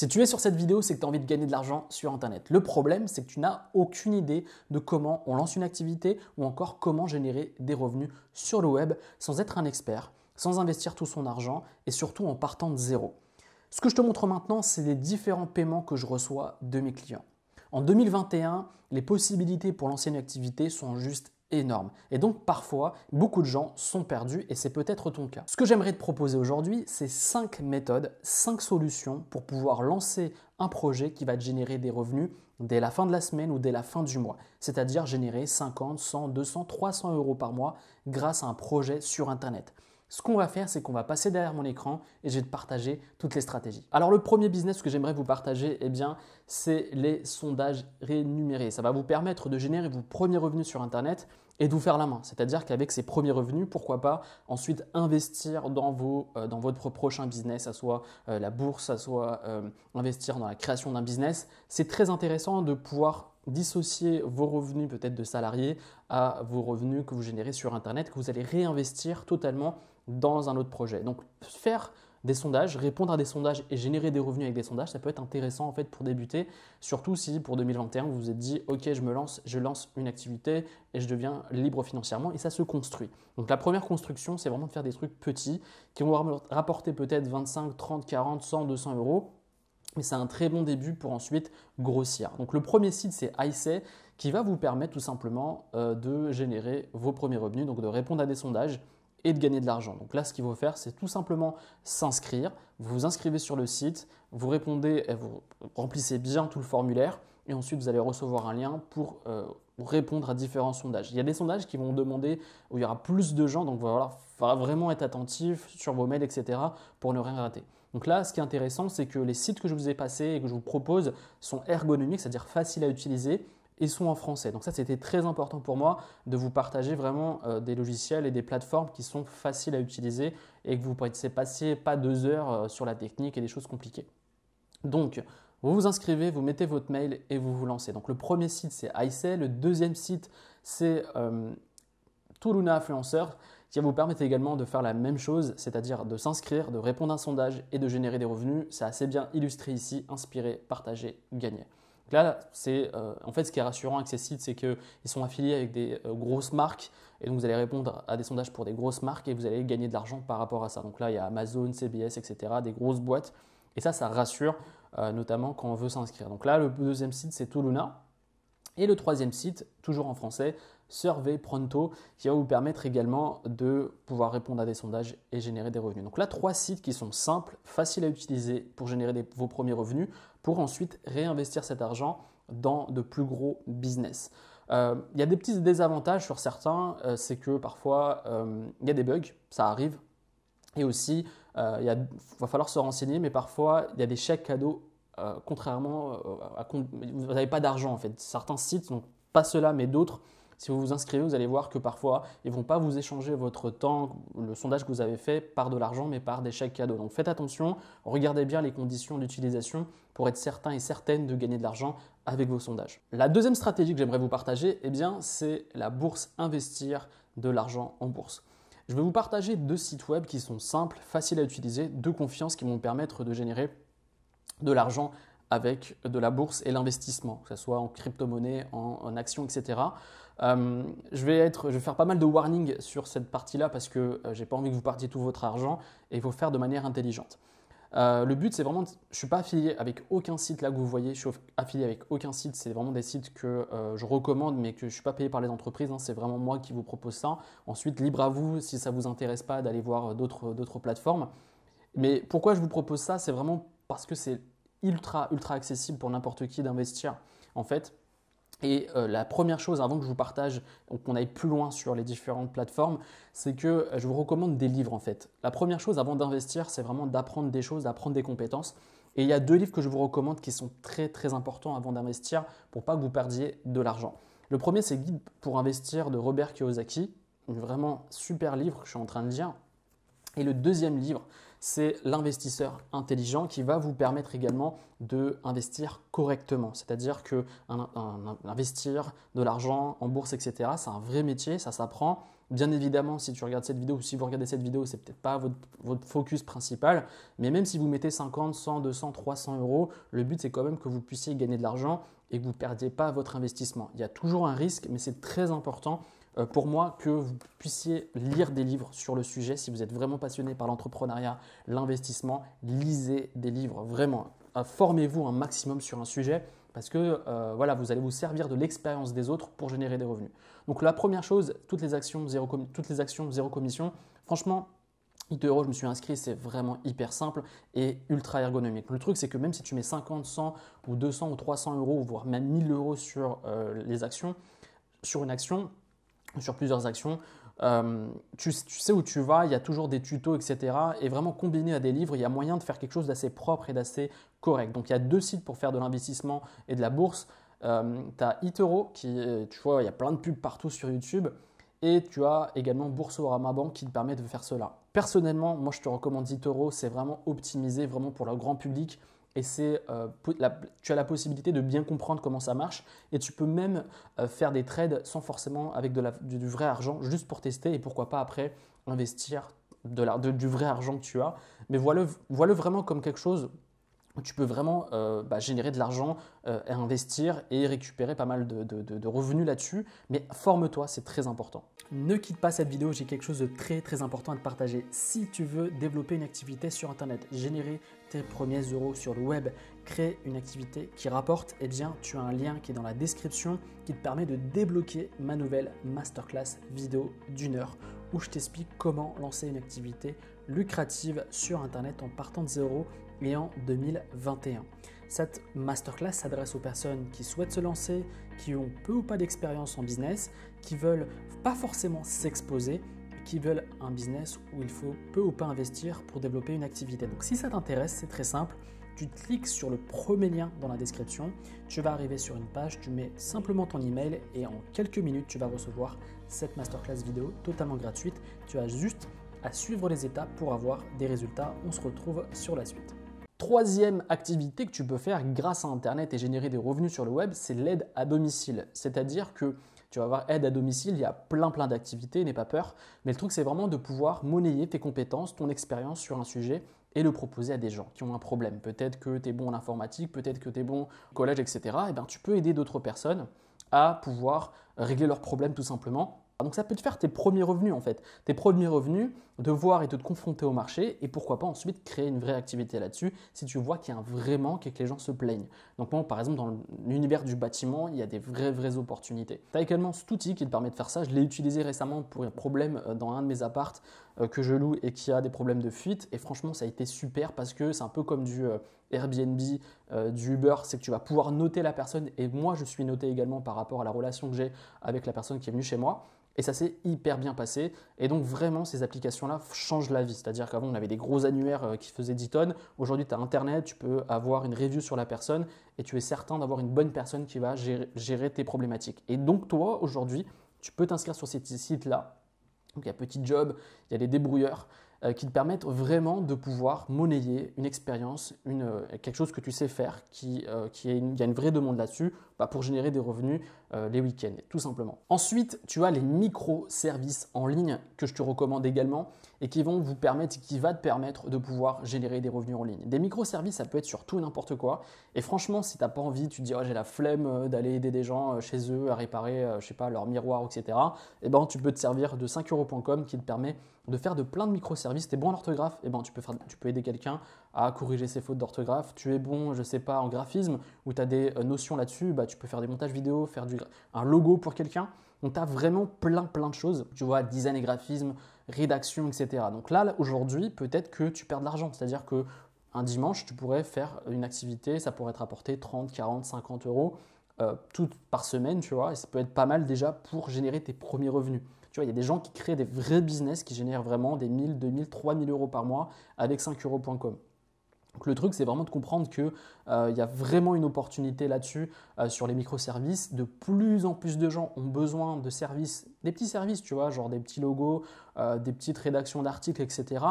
Si tu es sur cette vidéo, c'est que tu as envie de gagner de l'argent sur Internet. Le problème, c'est que tu n'as aucune idée de comment on lance une activité ou encore comment générer des revenus sur le web sans être un expert, sans investir tout son argent et surtout en partant de zéro. Ce que je te montre maintenant, c'est les différents paiements que je reçois de mes clients. En 2021, les possibilités pour lancer une activité sont juste énorme. Et donc parfois, beaucoup de gens sont perdus et c'est peut-être ton cas. Ce que j'aimerais te proposer aujourd'hui, c'est 5 méthodes, 5 solutions pour pouvoir lancer un projet qui va te générer des revenus dès la fin de la semaine ou dès la fin du mois. C'est-à-dire générer 50, 100, 200, 300 euros par mois grâce à un projet sur Internet. Ce qu'on va faire, c'est qu'on va passer derrière mon écran et je vais te partager toutes les stratégies. Alors le premier business que j'aimerais vous partager, eh bien, c'est les sondages rémunérés. Ça va vous permettre de générer vos premiers revenus sur Internet et de vous faire la main. C'est-à-dire qu'avec ces premiers revenus, pourquoi pas ensuite investir dans, vos, euh, dans votre prochain business, à soit euh, la bourse, à soit euh, investir dans la création d'un business. C'est très intéressant de pouvoir dissocier vos revenus peut-être de salariés à vos revenus que vous générez sur Internet, que vous allez réinvestir totalement dans un autre projet. Donc faire des sondages, répondre à des sondages et générer des revenus avec des sondages, ça peut être intéressant en fait pour débuter, surtout si pour 2021 vous vous êtes dit OK, je me lance, je lance une activité et je deviens libre financièrement et ça se construit. Donc la première construction, c'est vraiment de faire des trucs petits qui vont rapporter peut-être 25, 30, 40, 100, 200 euros. Mais c'est un très bon début pour ensuite grossir. Donc le premier site, c'est iSay, e, qui va vous permettre tout simplement euh, de générer vos premiers revenus, donc de répondre à des sondages, et de gagner de l'argent. Donc là, ce qu'il faut faire, c'est tout simplement s'inscrire. Vous vous inscrivez sur le site, vous répondez, vous remplissez bien tout le formulaire et ensuite vous allez recevoir un lien pour euh, répondre à différents sondages. Il y a des sondages qui vont demander où il y aura plus de gens, donc il va vraiment être attentif sur vos mails, etc. pour ne rien rater. Donc là, ce qui est intéressant, c'est que les sites que je vous ai passés et que je vous propose sont ergonomiques, c'est-à-dire faciles à utiliser ils sont en français. Donc ça, c'était très important pour moi de vous partager vraiment euh, des logiciels et des plateformes qui sont faciles à utiliser et que vous ne passer pas deux heures euh, sur la technique et des choses compliquées. Donc, vous vous inscrivez, vous mettez votre mail et vous vous lancez. Donc le premier site, c'est ICE, le deuxième site, c'est euh, Touluna Influenceur qui vous permettre également de faire la même chose, c'est-à-dire de s'inscrire, de répondre à un sondage et de générer des revenus. C'est assez bien illustré ici, inspirer, partager, gagner. Donc là, c'est euh, en fait ce qui est rassurant avec ces sites, c'est qu'ils sont affiliés avec des euh, grosses marques. Et donc vous allez répondre à des sondages pour des grosses marques et vous allez gagner de l'argent par rapport à ça. Donc là, il y a Amazon, CBS, etc., des grosses boîtes. Et ça, ça rassure euh, notamment quand on veut s'inscrire. Donc là, le deuxième site, c'est Toluna. Et le troisième site, toujours en français, Survey Pronto qui va vous permettre également de pouvoir répondre à des sondages et générer des revenus. Donc là, trois sites qui sont simples, faciles à utiliser pour générer vos premiers revenus pour ensuite réinvestir cet argent dans de plus gros business. Euh, il y a des petits désavantages sur certains, euh, c'est que parfois euh, il y a des bugs, ça arrive. Et aussi, il va falloir se renseigner, mais parfois il y a des chèques cadeaux, contrairement à. vous n'avez pas d'argent en fait. Certains sites, donc pas ceux-là, mais d'autres, si vous vous inscrivez, vous allez voir que parfois, ils ne vont pas vous échanger votre temps, le sondage que vous avez fait, par de l'argent, mais par des chèques cadeaux. Donc faites attention, regardez bien les conditions d'utilisation pour être certain et certaine de gagner de l'argent avec vos sondages. La deuxième stratégie que j'aimerais vous partager, eh c'est la bourse investir de l'argent en bourse. Je vais vous partager deux sites web qui sont simples, faciles à utiliser, de confiance qui vont permettre de générer de l'argent avec de la bourse et l'investissement, que ce soit en crypto-monnaie, en actions, etc. Euh, je, vais être, je vais faire pas mal de warning sur cette partie-là parce que je euh, j'ai pas envie que vous partiez tout votre argent et il faut faire de manière intelligente. Euh, le but, c'est vraiment, je suis pas affilié avec aucun site là que vous voyez, je suis affilié avec aucun site, c'est vraiment des sites que je recommande mais que je suis pas payé par les entreprises, hein, c'est vraiment moi qui vous propose ça. Ensuite, libre à vous si ça vous intéresse pas d'aller voir d'autres plateformes. Mais pourquoi je vous propose ça, c'est vraiment parce que c'est ultra ultra accessible pour n'importe qui d'investir. En fait, et euh, la première chose, avant que je vous partage, qu'on aille plus loin sur les différentes plateformes, c'est que euh, je vous recommande des livres en fait. La première chose avant d'investir, c'est vraiment d'apprendre des choses, d'apprendre des compétences. Et il y a deux livres que je vous recommande qui sont très très importants avant d'investir pour pas que vous perdiez de l'argent. Le premier, c'est Guide pour investir de Robert Kiyosaki, vraiment super livre que je suis en train de lire. Et le deuxième livre, c'est l'investisseur intelligent qui va vous permettre également de investir correctement. C'est-à-dire que investir de l'argent en bourse, etc., c'est un vrai métier, ça s'apprend. Bien évidemment, si tu regardes cette vidéo ou si vous regardez cette vidéo, c'est peut-être pas votre, votre, focus principal, mais même si vous mettez 50, 100, 200, 300 euros, le but c'est quand même que vous puissiez gagner de l'argent et que vous ne perdiez pas votre investissement. Il y a toujours un risque, mais c'est très important euh, pour moi que vous puissiez lire des livres sur le sujet. Si vous êtes vraiment passionné par l'entrepreneuriat, l'investissement, lisez des livres, vraiment. Euh, formez-vous un maximum sur un sujet parce que euh, voilà, vous allez vous servir de l'expérience des autres pour générer des revenus. Donc la première chose, toutes les actions zéro, toutes les actions, zéro commission, franchement, 8 euros, je me suis inscrit, c'est vraiment hyper simple et ultra ergonomique. Le truc, c'est que même si tu mets 50, 100 ou 200 ou 300 euros, voire même 1000 euros sur les actions, sur une action, sur plusieurs actions. Euh, tu, sais où tu vas, il y a toujours des tutos, etc. Et vraiment combiné à des livres, il y a moyen de faire quelque chose d'assez propre et d'assez correct. Donc il y a deux sites pour faire de l'investissement et de la bourse. Euh, tu as qui, euh, tu vois, il y a plein de pubs partout sur YouTube. Et tu as également Boursorama Banque qui te permet de faire cela. Personnellement, moi je te recommande Itero, c'est vraiment optimisé, vraiment pour le grand public et c'est euh, tu as la possibilité de bien comprendre comment ça marche et tu peux même euh, faire des trades sans forcément avec du, vrai argent juste pour tester et pourquoi pas après investir de du vrai argent que tu as mais vois vois -le vraiment comme quelque chose tu peux vraiment euh, bah, générer de l'argent, euh, et investir et récupérer pas mal de, de revenus là-dessus. Mais forme-toi, c'est très important. Ne quitte pas cette vidéo, j'ai quelque chose de très très important à te partager. Si tu veux développer une activité sur Internet, générer tes premiers euros sur le web, créer une activité qui rapporte, eh bien, tu as un lien qui est dans la description qui te permet de débloquer ma nouvelle masterclass vidéo d'une heure où je t'explique comment lancer une activité lucrative sur Internet en partant de zéro et en 2021. Cette masterclass s'adresse aux personnes qui souhaitent se lancer, qui ont peu ou pas d'expérience en business, qui veulent pas forcément s'exposer, qui veulent un business où il faut peu ou pas investir pour développer une activité. Donc si ça t'intéresse, c'est très simple. Tu cliques sur le premier lien dans la description, tu vas arriver sur une page, tu mets simplement ton email et en quelques minutes, tu vas recevoir cette masterclass vidéo totalement gratuite. Tu as juste à suivre les étapes pour avoir des résultats. On se retrouve sur la suite. Troisième activité que tu peux faire grâce à Internet et générer des revenus sur le web, c'est l'aide à domicile. C'est-à-dire que tu vas avoir aide à domicile, il y a plein plein d'activités, n'aie pas peur. Mais le truc, c'est vraiment de pouvoir monnayer tes compétences, ton expérience sur un sujet et le proposer à des gens qui ont un problème. Peut-être que tu es bon en informatique, peut-être que tu es bon au collège, etc. Et eh bien, tu peux aider d'autres personnes à pouvoir régler leurs problèmes tout simplement ah, donc ça peut te faire tes premiers revenus en fait, tes premiers revenus, de voir et de te confronter au marché et pourquoi pas ensuite créer une vraie activité là-dessus si tu vois qu'il y a un vrai manque et que les gens se plaignent. Donc moi par exemple dans l'univers du bâtiment, il y a des vraies vraies opportunités. Tu as également cet outil qui te permet de faire ça, je l'ai utilisé récemment pour un problème euh, dans un de mes appartes euh, que je loue et qui a des problèmes de fuite et franchement ça a été super parce que c'est un peu comme du euh, Airbnb, euh, du Uber, c'est que tu vas pouvoir noter la personne. Et moi, je suis noté également par rapport à la relation que j'ai avec la personne qui est venue chez moi. Et ça s'est hyper bien passé. Et donc vraiment, ces applications-là changent la vie. C'est-à-dire qu'avant, on avait des gros annuaires euh, qui faisaient 10 tonnes. Aujourd'hui, tu as Internet, tu peux avoir une review sur la personne et tu es certain d'avoir une bonne personne qui va gérer, gérer tes problématiques. Et donc toi, aujourd'hui, tu peux t'inscrire sur ces sites-là. Donc il y a Petit Job, il y a les débrouilleurs. Euh, qui te permettent vraiment de pouvoir monnayer une expérience, une, euh, quelque chose que tu sais faire, qui, euh, est y a une vraie demande là-dessus. Bah, pour générer des revenus euh, les week-ends, tout simplement. Ensuite, tu as les microservices en ligne que je te recommande également et qui vont vous permettre, qui va te permettre de pouvoir générer des revenus en ligne. Des microservices, ça peut être sur tout et n'importe quoi. Et franchement, si tu n'as pas envie, tu te dis j'ai la flemme euh, d'aller aider des gens euh, chez eux à réparer, je sais pas, leur miroir, etc. Et eh ben, tu peux te servir de 5euros.com qui te permet de faire de plein de microservices. es bon en orthographe, et eh ben, tu peux, faire, tu peux aider quelqu'un à corriger ses fautes d'orthographe, tu es bon, je sais pas, en graphisme, ou tu as des euh, notions là-dessus, bah, tu peux faire des montages vidéo, faire du, un logo pour quelqu'un. On t'a vraiment plein, plein de choses. Tu vois, design et graphisme, rédaction, etc. Donc là, aujourd'hui, peut-être que tu perds de l'argent. C'est-à-dire que un dimanche, tu pourrais faire une activité, ça pourrait te rapporter 30, 40, 50 euros euh, par semaine, tu vois, et ça peut être pas mal déjà pour générer tes premiers revenus. Tu vois, il y a des gens qui créent des vrais business qui génèrent vraiment des 1000, 2000, 3000 euros par mois avec 5 euros.com. Donc le truc, c'est vraiment de comprendre qu'il euh, y a vraiment une opportunité là-dessus euh, sur les microservices. De plus en plus de gens ont besoin de services, des petits services, tu vois, genre des petits logos, euh, des petites rédactions d'articles, etc.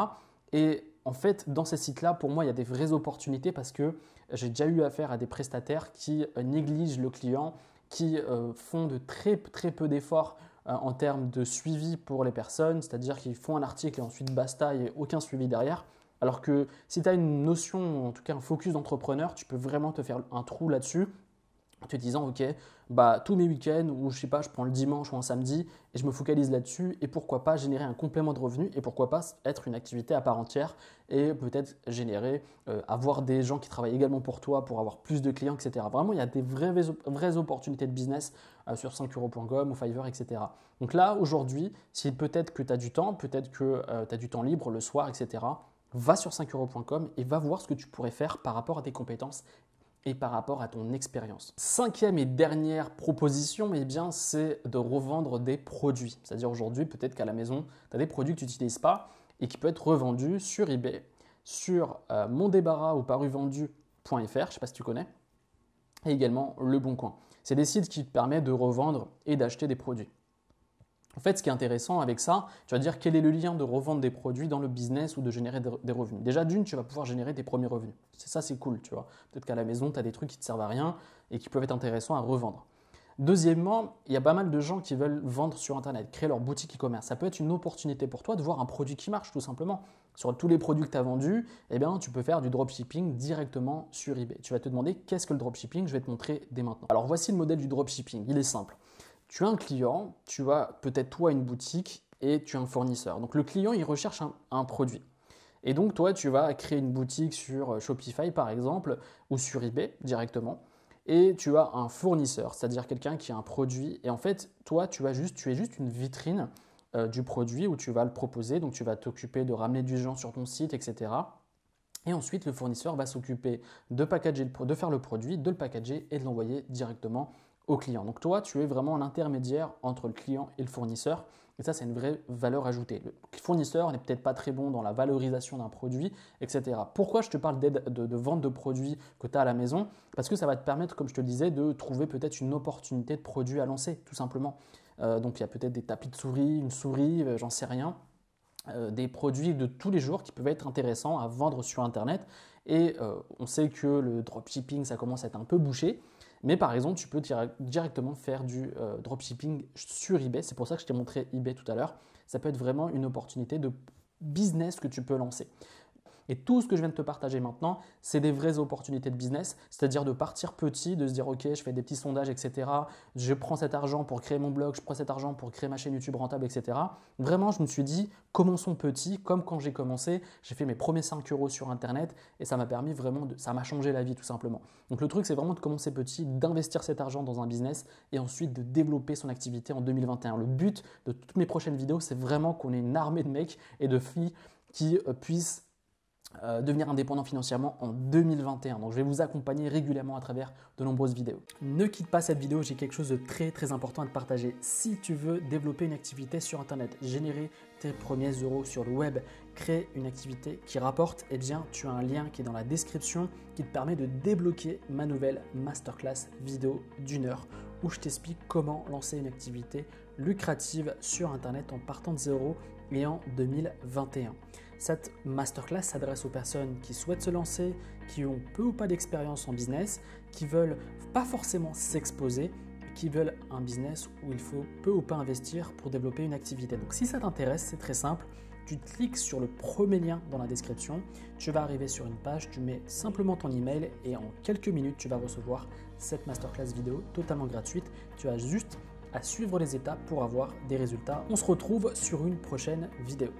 Et en fait, dans ces sites-là, pour moi, il y a des vraies opportunités parce que j'ai déjà eu affaire à des prestataires qui négligent le client, qui font de très très peu d'efforts en termes de suivi pour les personnes, c'est-à-dire qu'ils font un article et ensuite basta, il n'y a aucun suivi derrière. Alors que si tu as une notion, en tout cas un focus d'entrepreneur, tu peux vraiment te faire un trou là-dessus en te disant ok bah tous mes week-ends ou je sais pas je prends le dimanche ou un samedi et je me focalise là-dessus et pourquoi pas générer un complément de revenu et pourquoi pas être une activité à part entière et peut-être générer euh, avoir des gens qui travaillent également pour toi pour avoir plus de clients etc vraiment il y a des vraies, vraies opportunités de business euh, sur 5euros.com ou Fiverr etc donc là aujourd'hui si peut-être que tu as du temps peut-être que euh, tu as du temps libre le soir etc va sur 5euros.com et va voir ce que tu pourrais faire par rapport à tes compétences et par rapport à ton expérience. Cinquième et dernière proposition, eh bien, c'est de revendre des produits. C'est-à-dire aujourd'hui, peut-être qu'à la maison, tu as des produits que tu n'utilises pas et qui peuvent être revendus sur eBay, sur euh, mon débarras ou paruvendu.fr, je ne sais pas si tu connais, et également Le Bon Coin. C'est des sites qui te permettent de revendre et d'acheter des produits. En fait, ce qui est intéressant avec ça, tu vas dire quel est le lien de revendre des produits dans le business ou de générer des revenus. Déjà, d'une, tu vas pouvoir générer tes premiers revenus. C'est ça, c'est cool, tu vois. Peut-être qu'à la maison, tu as des trucs qui te servent à rien et qui peuvent être intéressants à revendre. Deuxièmement, il y a pas mal de gens qui veulent vendre sur Internet, créer leur boutique e-commerce. Ça peut être une opportunité pour toi de voir un produit qui marche, tout simplement. Sur tous les produits que tu as vendus, eh bien, tu peux faire du dropshipping directement sur eBay. Tu vas te demander qu'est-ce que le dropshipping Je vais te montrer dès maintenant. Alors voici le modèle du dropshipping. Il est simple tu as un client, tu as peut-être toi une boutique et tu as un fournisseur. Donc le client, il recherche un, produit. Et donc toi, tu vas créer une boutique sur euh, Shopify par exemple ou sur eBay directement. Et tu as un fournisseur, c'est-à-dire quelqu'un qui a un produit. Et en fait, toi, tu, juste, tu es juste une vitrine euh, du produit où tu vas le proposer. Donc tu vas t'occuper de ramener du gens sur ton site, etc. Et ensuite, le fournisseur va s'occuper de, de faire le produit, de le packager et de l'envoyer directement client. Donc toi, tu es vraiment l'intermédiaire entre le client et le fournisseur. Et ça, c'est une vraie valeur ajoutée. Le fournisseur n'est peut-être pas très bon dans la valorisation d'un produit, etc. Pourquoi je te parle d'aide de, vente de produits que tu as à la maison Parce que ça va te permettre, comme je te disais, de trouver peut-être une opportunité de produit à lancer, tout simplement. Euh, donc il y a peut-être des tapis de souris, une souris, euh, j'en sais rien. Euh, des produits de tous les jours qui peuvent être intéressants à vendre sur Internet. Et on sait que le dropshipping, ça commence à être un peu bouché. Mais par exemple, tu peux directement faire du euh, dropshipping sur eBay. C'est pour ça que je t'ai montré eBay tout à l'heure. Ça peut être vraiment une opportunité de business que tu peux lancer. Et tout ce que je viens de te partager maintenant, c'est des vraies opportunités de business, c'est-à-dire de partir petit, de se dire ok, je fais des petits sondages, etc. Je prends cet argent pour créer mon blog, je prends cet argent pour créer ma chaîne YouTube rentable, etc. Vraiment, je me suis dit commençons petit, comme quand j'ai commencé, j'ai fait mes premiers 5 euros sur Internet et ça m'a permis vraiment, de, ça m'a changé la vie tout simplement. Donc le truc, c'est vraiment de commencer petit, d'investir cet argent dans un business et ensuite de développer son activité en 2021. Le but de toutes mes prochaines vidéos, c'est vraiment qu'on ait une armée de mecs et de filles qui euh, puissent euh, devenir indépendant financièrement en 2021. Donc je vais vous accompagner régulièrement à travers de nombreuses vidéos. Ne quitte pas cette vidéo, j'ai quelque chose de très très important à te partager. Si tu veux développer une activité sur Internet, générer tes premiers euros sur le web, créer une activité qui rapporte, eh bien tu as un lien qui est dans la description qui te permet de débloquer ma nouvelle masterclass vidéo d'une heure où je t'explique comment lancer une activité lucrative sur Internet en partant de zéro et en 2021. Cette masterclass s'adresse aux personnes qui souhaitent se lancer, qui ont peu ou pas d'expérience en business, qui veulent pas forcément s'exposer, qui veulent un business où il faut peu ou pas investir pour développer une activité. Donc si ça t'intéresse, c'est très simple. Tu cliques sur le premier lien dans la description, tu vas arriver sur une page, tu mets simplement ton email et en quelques minutes, tu vas recevoir cette masterclass vidéo totalement gratuite. Tu as juste à suivre les étapes pour avoir des résultats. On se retrouve sur une prochaine vidéo.